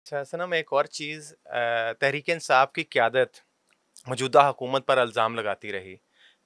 अच्छा सनम एक और चीज़ तहरीक इंसाफ की क्यादत मौजूदा हुकूमत पर अल्ज़ाम लगाती रही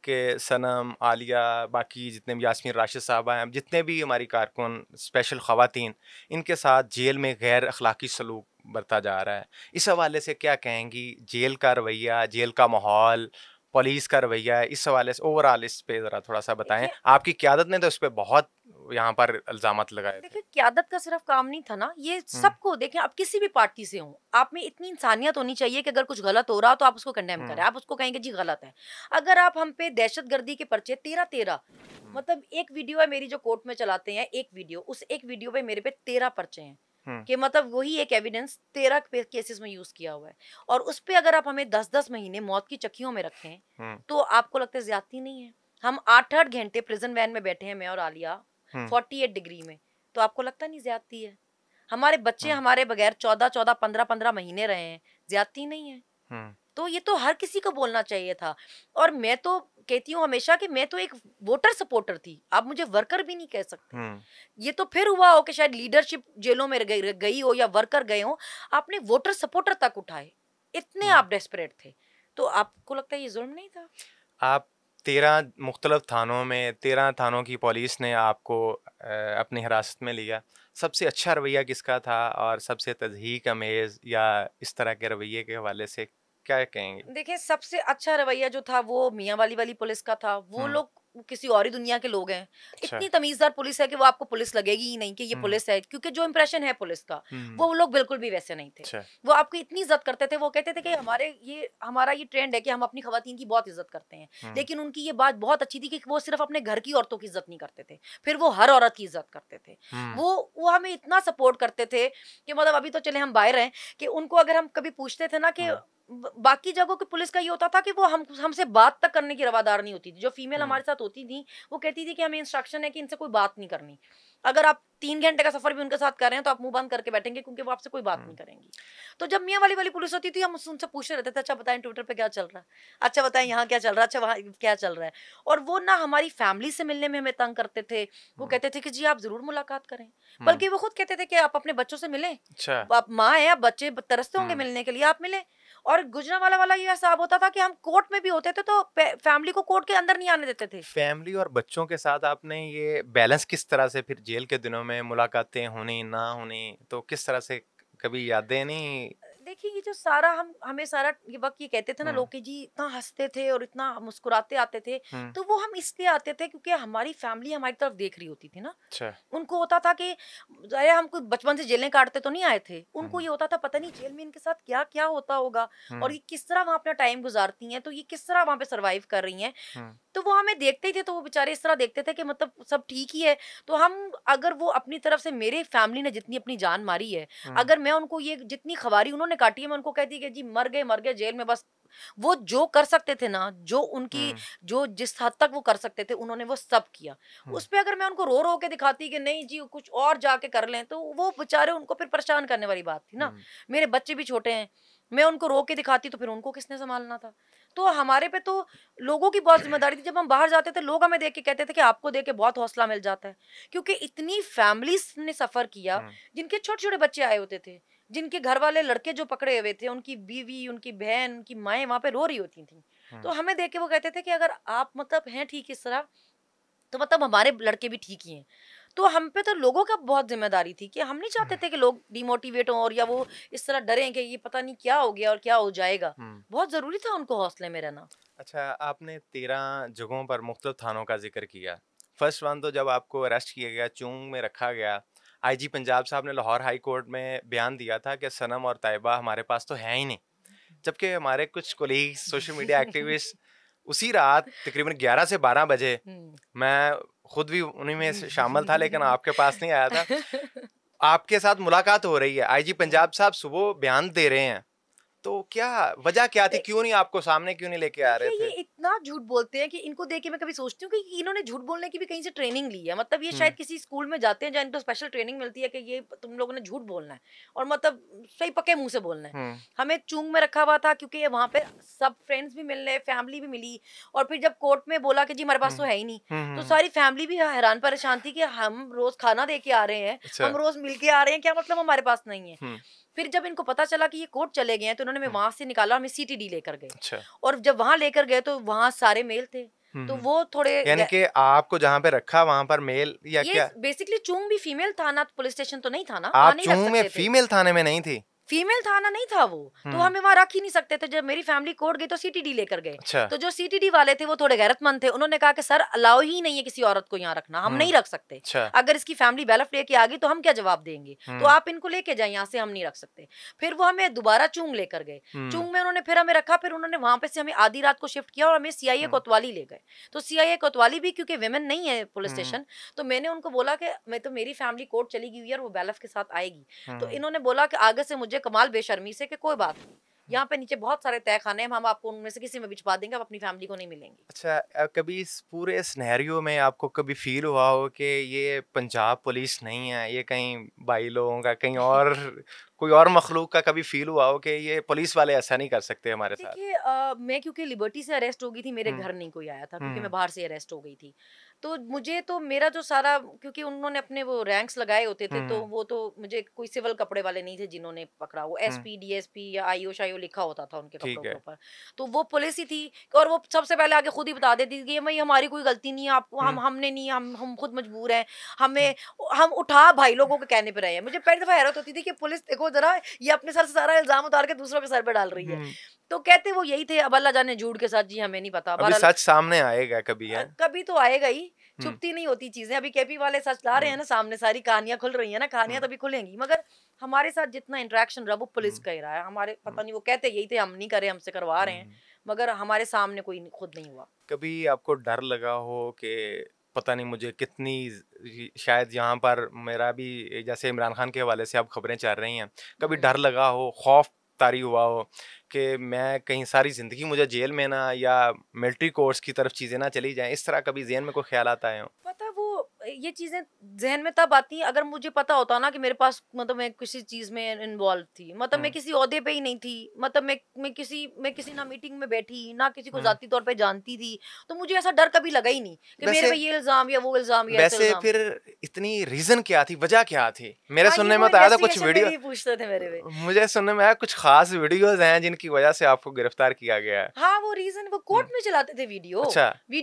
कि सनम आलिया बाकी जितने भी यासमिन राशिद साहबा हैं जितने भी हमारी कारकुन स्पेशल ख़वातीन इनके साथ जेल में गैर अखलाकी सलूक बरता जा रहा है इस हवाले से क्या कहेंगी जेल का रवैया जेल का माहौल पुलिस का रवैया है इस हवाले से ओवरऑल इस पे ज़रा थोड़ा सा बताएं आपकी क्यादत ने तो इस पर बहुत यहाँ पर इल्जाम लगाए देखिए क्यादत का सिर्फ काम नहीं था ना ये सबको देखें आप किसी भी पार्टी से हो आप में इतनी इंसानियत होनी चाहिए कि अगर कुछ गलत हो रहा तो आप उसको कंडेम करें आप उसको कहेंगे जी गलत है अगर आप हम पे दहशत गर्दी के पर्चे तेरह तेरह मतलब एक वीडियो है मेरी जो कोर्ट में चलाते हैं एक वीडियो उस एक वीडियो पे मेरे पे तेरह पर्चे हैं हम्म। कि मतलब वही एक एविडेंस तेरह केसेस में यूज किया हुआ है और उस पर अगर आप हमें दस दस महीने मौत की चक्कियों में रखें हम्म। तो आपको लगता है ज्यादा नहीं है हम आठ आठ घंटे प्रिजन वैन में बैठे हैं मैं और आलिया फोर्टी एट डिग्री में तो आपको लगता नहीं ज्यादती है हमारे बच्चे हम्म। हमारे बगैर चौदह चौदह पंद्रह पंद्रह महीने रहे हैं ज्यादती नहीं है तो ये तो हर किसी को बोलना चाहिए था और मैं तो कहती हूँ हमेशा कि मैं तो एक वोटर सपोर्टर थी आप मुझे वर्कर भी नहीं कह सकते ये तो फिर हुआ हो कि शायद लीडरशिप जेलों में गई हो या वर्कर गए हो आपने वोटर सपोर्टर तक उठाए इतने आप डेस्परेट थे तो आपको लगता है ये जुर्म नहीं था आप तेरह मुख्तलफ थानों में तेरह थानों की पुलिस ने आपको अपनी हिरासत में लिया सबसे अच्छा रवैया किसका था और सबसे तजहीक अमेज़ या इस तरह के रवैये के हवाले से क्या कहेंगे देखिए सबसे अच्छा रवैया जो था वो मियाँ वाली वाली पुलिस का था वो लोग किसी और ही दुनिया के लोग हैं अच्छा। इतनी तमीजदार पुलिस है कि वो आपको पुलिस लगेगी ही नहीं कि ये पुलिस है क्योंकि जो इम्प्रेशन है पुलिस का वो लोग बिल्कुल भी वैसे नहीं थे अच्छा। वो आपकी इतनी इज्जत करते थे वो कहते थे कि हमारे ये हमारा ये ट्रेंड है कि हम अपनी खातन की बहुत इज्जत करते हैं लेकिन उनकी ये बात बहुत अच्छी थी कि वो सिर्फ अपने घर की औरतों की इज्जत नहीं करते थे फिर वो हर औरत की इज्जत करते थे वो वो हमें इतना सपोर्ट करते थे कि मतलब अभी तो चले हम बाहर हैं कि उनको अगर हम कभी पूछते थे ना कि बाकी जगहों की पुलिस का ये होता था कि वो हम हमसे बात तक करने की रवादार नहीं होती थी जो फीमेल हम्म। हमारे साथ होती थी वो कहती थी कि हमें इंस्ट्रक्शन है कि इनसे कोई बात नहीं करनी अगर आप तीन घंटे का सफर भी उनके साथ कर रहे हैं तो आप मुंह बंद करके बैठेंगे क्योंकि वो आपसे कोई बात हम्म। नहीं करेंगी तो जब मियाँ वाली वाली पुलिस होती थी हम उनसे पूछ रहे थे अच्छा बताएं ट्विटर पर क्या चल रहा है अच्छा बताएं यहाँ क्या चल रहा है अच्छा वहाँ क्या चल रहा है और वो ना हमारी फैमिली से मिलने में हमें तंग करते थे वो हम्म। कहते थे कि जी आप जरूर मुलाकात करें बल्कि वो खुद कहते थे कि आप अपने बच्चों से मिलें अच्छा। आप माँ हैं आप बच्चे तरसते होंगे मिलने के लिए आप मिलें और गुजरावाला वाला ये हिसाब होता था कि हम कोर्ट में भी होते थे तो फैमिली को कोर्ट के अंदर नहीं आने देते थे फैमिली और बच्चों के साथ आपने ये बैलेंस किस तरह से फिर जेल के दिनों में मुलाकातें होने ना होने तो किस तरह से कभी यादें नहीं देखिए ये जो सारा हम हमें सारा ये वक्त ये कहते थे ना लोग जी इतना हंसते थे और इतना मुस्कुराते आते थे तो वो हम इसलिए आते थे क्योंकि हमारी फैमिली हमारी तरफ देख रही होती थी ना अच्छा। उनको होता था कि अरे हम कोई बचपन से जेलें काटते तो नहीं आए थे उनको ये होता था पता नहीं जेल में इनके साथ क्या क्या होता होगा और ये किस तरह वहाँ अपना टाइम गुजारती हैं तो ये किस तरह वहाँ पे सर्वाइव कर रही हैं तो वो हमें देखते ही थे तो वो बेचारे इस तरह देखते थे कि मतलब सब ठीक ही है तो हम अगर वो अपनी तरफ से मेरे फैमिली ने जितनी अपनी जान मारी है अगर मैं उनको ये जितनी खबारी उन्होंने काटी पार्टी में उनको कहती है कि जी मर गए मर गए जेल में बस वो जो कर सकते थे ना जो उनकी हम्म। जो जिस हद तक वो कर सकते थे उन्होंने वो सब किया हम्म। उस पर अगर मैं उनको रो रो के दिखाती कि नहीं जी कुछ और जाके कर लें तो वो बेचारे उनको फिर परेशान करने वाली बात थी ना हम्म। मेरे बच्चे भी छोटे हैं मैं उनको रो के दिखाती तो फिर उनको किसने संभालना था तो हमारे पे तो लोगों की बहुत जिम्मेदारी थी जब हम बाहर जाते थे लोग हमें देख के कहते थे कि आपको देख के बहुत हौसला मिल जाता है क्योंकि इतनी फैमिलीज ने सफर किया जिनके छोटे छोटे बच्चे आए होते थे जिनके घर वाले लड़के जो पकड़े हुए थे उनकी बीवी उनकी बहन उनकी माए वहाँ पे रो रही होती थी तो हम्म। हमें देख के वो कहते थे कि अगर आप मतलब हैं ठीक इस तरह तो मतलब हमारे लड़के भी ठीक ही हैं तो हम पे तो लोगों का बहुत जिम्मेदारी थी कि हम नहीं चाहते हम्म। थे कि लोग डिमोटिवेट हों और या वो इस तरह डरें कि ये पता नहीं क्या हो गया और क्या हो जाएगा हम्म। बहुत ज़रूरी था उनको हौसले में रहना अच्छा आपने तेरह जगहों पर मुख्तलिफ थानों का जिक्र किया फर्स्ट वन तो जब आपको अरेस्ट किया गया चूंग में रखा गया आईजी पंजाब साहब ने लाहौर हाई कोर्ट में बयान दिया था कि सनम और तयबा हमारे पास तो है ही नहीं जबकि हमारे कुछ कोलीग सोशल मीडिया एक्टिविस्ट उसी रात तकरीबन 11 से 12 बजे हम्म। मैं खुद भी उन्हीं में शामिल था लेकिन आपके पास नहीं आया था आपके साथ मुलाकात हो रही है आईजी पंजाब साहब सुबह बयान दे रहे हैं तो क्या वजह क्या थी क्यों नहीं आपको सामने क्यों नहीं लेके आ रहे थे इतना झूठ बोलते हैं कि इनको देख के मैं कभी सोचती हूँ कि इन्होंने झूठ बोलने की भी कहीं से ट्रेनिंग ली है मतलब ये शायद किसी स्कूल में जाते हैं जहाँ इनको स्पेशल ट्रेनिंग मिलती है कि ये तुम लोगों ने झूठ बोलना है और मतलब सही पके मुंह से बोलना है हमें चूंग में रखा हुआ था क्योंकि वहां पर सब फ्रेंड्स भी मिल रहे फैमिली भी मिली और फिर जब कोर्ट में बोला कि जी हमारे पास तो है ही नहीं तो सारी फैमिली भी हैरान परेशान थी कि हम रोज खाना दे के आ रहे हैं अच्छा। हम रोज मिल के आ रहे हैं क्या मतलब हमारे पास नहीं है फिर जब इनको पता चला कि ये कोर्ट चले गए हैं तो उन्होंने हम्म। वहां से निकाला हमें डी लेकर गए अच्छा। और जब वहां लेकर गए तो वहां सारे मेल थे हम्म, तो हम्म। वो थोड़े यानी कि आपको जहाँ पे रखा वहाँ पर मेल या क्या बेसिकली चूंग भी फीमेल थाना तो पुलिस स्टेशन तो नहीं था ना आप चूंग में फीमेल थाने में नहीं थी फीमेल थाना नहीं था वो तो हम्म। हमें वहाँ रख ही नहीं सकते थे जब मेरी फैमिली कोर्ट गई तो सीटीडी लेकर गए अच्छा। तो जो सीटीडी वाले थे वो थोड़े गैरतमंद थे उन्होंने कहा कि सर अलाउ ही नहीं है किसी औरत को यहाँ रखना हम हम्म। नहीं रख सकते अच्छा। अगर इसकी फैमिली बैलफ लेके आ गई तो हम क्या जवाब देंगे तो हम्म। आप इनको लेके जाए यहाँ से हम नहीं रख सकते फिर वो हमें दोबारा चूंग लेकर गए चूंग में उन्होंने फिर हमें रखा फिर उन्होंने वहां पे से हमें आधी रात को शिफ्ट किया और हमें सीआईए कोतवाली ले गए तो सी कोतवाली भी क्योंकि वेमेन नहीं है पुलिस स्टेशन तो मैंने उनको बोला कि मैं तो मेरी फैमिली कोर्ट चली गई और वो बैलफ के साथ आएगी तो इन्होंने बोला कि आगे से मुझे मुझे कमाल बेशर्मी से कि कोई बात नहीं यहाँ पे नीचे बहुत सारे तय खाने हम आपको उनमें से किसी में बिछवा देंगे आप अपनी फैमिली को नहीं मिलेंगे अच्छा कभी इस पूरे स्नहरियो में आपको कभी फील हुआ हो कि ये पंजाब पुलिस नहीं है ये कहीं भाई लोगों का कहीं और कोई और मखलूक का कभी फील हुआ हो कि ये पुलिस वाले ऐसा नहीं कर सकते हमारे साथ आ, मैं क्योंकि लिबर्टी से अरेस्ट हो गई थी मेरे हम्म। घर नहीं कोई आया था क्योंकि मैं हम्म। बाहर से अरेस्ट हो गई थी तो मुझे तो मेरा जो सारा क्योंकि उन्होंने अपने वो रैंक्स लगाए होते थे तो हम्म। वो तो मुझे कोई सिविल कपड़े वाले नहीं थे जिन्होंने पकड़ा वो S P D S P या आईओ शाईओ लिखा होता था उनके कपड़ों के ऊपर तो वो पुलिस ही थी और वो सबसे पहले आगे खुद ही बता देती थी कि भाई हमारी कोई गलती नहीं है आपको हम हमने नहीं हम हम खुद मजबूर हैं हमें हम उठा भाई लोगों के कहने पर रहे हैं मुझे पहली दफा हैरत होती थी कि पुलिस देखो देखो जरा ये अपने सर से सारा इल्जाम उतार के दूसरों के सर पे डाल रही है हम्म। तो कहते वो यही थे अब अल्लाह जाने जूड़ के साथ जी हमें नहीं पता अभी सच सामने आएगा कभी हाँ, है? कभी तो आएगा ही चुपती हम्म। नहीं होती चीजें अभी केपी वाले सच ला रहे हैं हम्म। ना सामने सारी कहानियां खुल रही है ना कहानियां तो अभी खुलेंगी मगर हमारे साथ जितना इंटरेक्शन रहा वो पुलिस का ही रहा है हमारे पता नहीं वो कहते यही थे हम नहीं करे हमसे करवा रहे हैं मगर हमारे सामने कोई खुद नहीं हुआ कभी आपको डर लगा हो कि पता नहीं मुझे कितनी शायद यहाँ पर मेरा भी जैसे इमरान खान के हवाले से अब खबरें चल रही हैं कभी डर हम्म। लगा हो खौफ तारी हुआ हो कि मैं कहीं सारी ज़िंदगी मुझे जेल में ना या मिलिट्री कोर्स की तरफ चीज़ें ना चली जाएं इस तरह कभी जेन में कोई ख्याल आता है ये चीज़ें जहन में तब आती हैं अगर मुझे पता होता ना कि मेरे पास मतलब मैं किसी चीज़ में इन्वॉल्व थी मतलब मैं हाँ। किसी अहदे पे ही नहीं थी मतलब मैं मैं किसी मैं किसी ना मीटिंग में बैठी ना किसी को हाँ। जाती तौर पे जानती थी तो मुझे ऐसा डर कभी लगा ही नहीं कि मेरे पे ये इल्ज़ाम या वो इल्ज़ाम या वैसे फिर इतनी रीज़न क्या थी वजह क्या थी मेरे हाँ, सुनने में तो आया था कुछ वीडियो पूछते थे मेरे मुझे सुनने में आया कुछ खास वीडियोज हैं जिनकी वजह से आपको गिरफ्तार किया गया हाँ वो रीज़न वो कोर्ट हम्म। में चलाते थे वीडियो वीडियो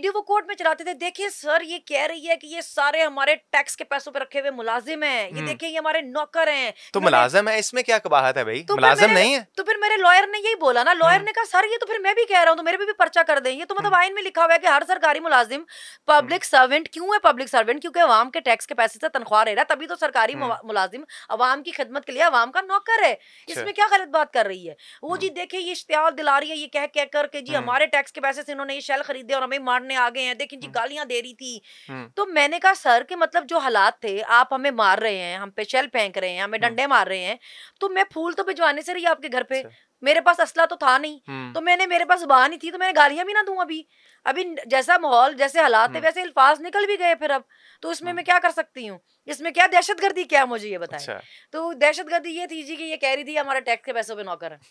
अच्छा। वो कोर्ट में चलाते थे देखिए सर ये कह रही है कि ये सारे सारे हमारे टैक्स के पैसों पे रखे हुए मुलाजिम हैं ये हम्म। देखिए ये हमारे नौकर हैं तो मुलाजिम है इसमें क्या कबाहत है भाई तो मुलाजिम नहीं है तो फिर मेरे लॉयर ने यही बोला ना लॉयर हाँ। ने कहा सर ये तो फिर मैं भी कह रहा हूँ तो मेरे पे भी पर्चा कर दें ये तो मतलब हाँ। आइन में लिखा हुआ है कि हर सरकारी मुलाजिम पब्लिक हाँ। सर्वेंट क्यों है पब्लिक सर्वेंट क्योंकि अवाम के टैक्स के पैसे से तनख्वाह ले रहा है तभी तो सरकारी मुलाजिम अवाम की खदमत के लिए अवाम का नौकर है अच्छा। इसमें क्या गलत बात कर रही है वो जी देखे ये इश्तिहार दिला रही है ये कह कह करके जी हमारे टैक्स के पैसे से इन्होंने ये शैल खरीदे और हमें मारने आ गए हैं देखें जी गालियां दे रही थी तो मैंने कहा सर के मतलब जो हालात थे आप हमें मार रहे हैं हम पे शैल फेंक रहे हैं हमें डंडे मार रहे हैं तो मैं फूल तो भिजवाने से रही आपके घर पे अच्छा। मेरे पास असला तो था नहीं हम्म। तो मैंने मेरे पास बाह नहीं थी तो मैंने गालियां भी ना दूं अभी अभी जैसा माहौल जैसे हालात है हम्म। वैसे अल्फाज निकल भी गए फिर अब तो उसमें हम्म। मैं क्या कर सकती हूँ इसमें क्या दहशत गर्दी क्या मुझे ये बताए अच्छा। तो दहशत गर्दी ये थी जी कि ये कह रही थी हमारा टैक्स के पैसों पे नौकर है